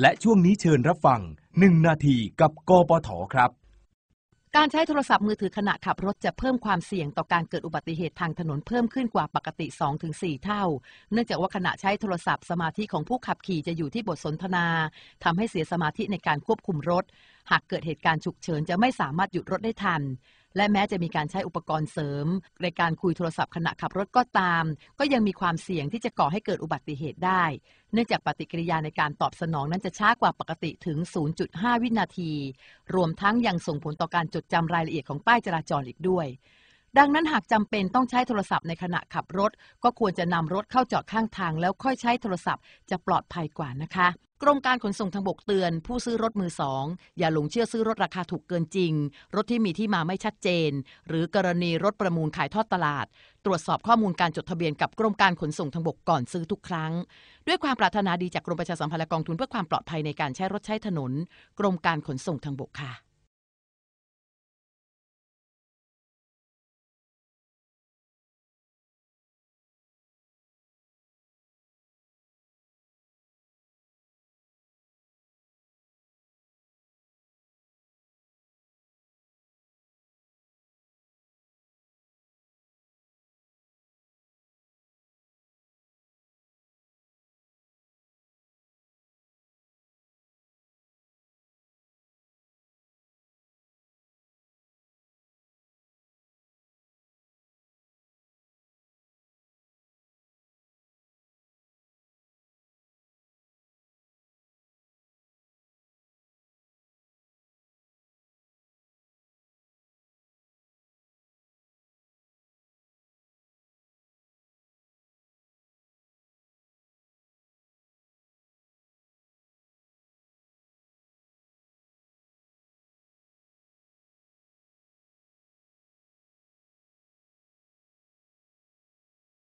และช่วงนี้เชิญรับฟัง 1 นาทีกับกปทครับ การใช้โทรศัพท์มือถือขณะขับรถจะเพิ่มความเสี่ยงต่อการเกิดอุบัติเหตุทางถนนเพิ่มขึ้นกว่าปกติ 2-4 เท่า เนื่องจากว่าขณะใช้โทรศัพท์สมาธิของผู้ขับขี่จะอยู่ที่บทสนทนา ทำให้เสียสมาธิในการควบคุมรถหากเกิดเหตุการณ์ฉุกเฉิน จะไม่สามารถหยุดรถได้ทัน และแม้จะมีการใช้อุปกรณ์เสริมในการคุยโทรศัพท์ขณะขับรถก็ตาม ก็ยังมีความเสี่ยงที่จะก่อให้เกิดอุบัติเหตุได้ เนื่องจากปฏิกิริยาในการตอบสนองนั้นจะช้ากว่าปกติถึง 0.5 วินาที รวมทั้งยังส่งผลต่อการจดจำรายละเอียดของป้ายจราจรอีกด้วย ดังนั้นหากจำเป็นต้องใช้โทรศัพท์ในขณะขับรถ ก็ควรจะนำรถเข้าจอดข้างทาง แล้วค่อยใช้โทรศัพท์ จะปลอดภัยกว่านะคะกรมการขนส่งทางบกเตือนผู้ซื้อรถมือสองอย่าหลงเชื่อซื้อรถราคาถูกเกินจริง รถที่มีที่มาไม่ชัดเจน หรือกรณีรถประมูลขายทอดตลาด ตรวจสอบข้อมูลการจดทะเบียนกับกรมการขนส่งทางบกก่อนซื้อทุกครั้ง ด้วยความปรารถนาดีจาก กรมประชาสัมพันธ์และกองทุนเพื่อความปลอดภัยในการใช้รถใช้ถนน กรมการขนส่งทางบกค่ะ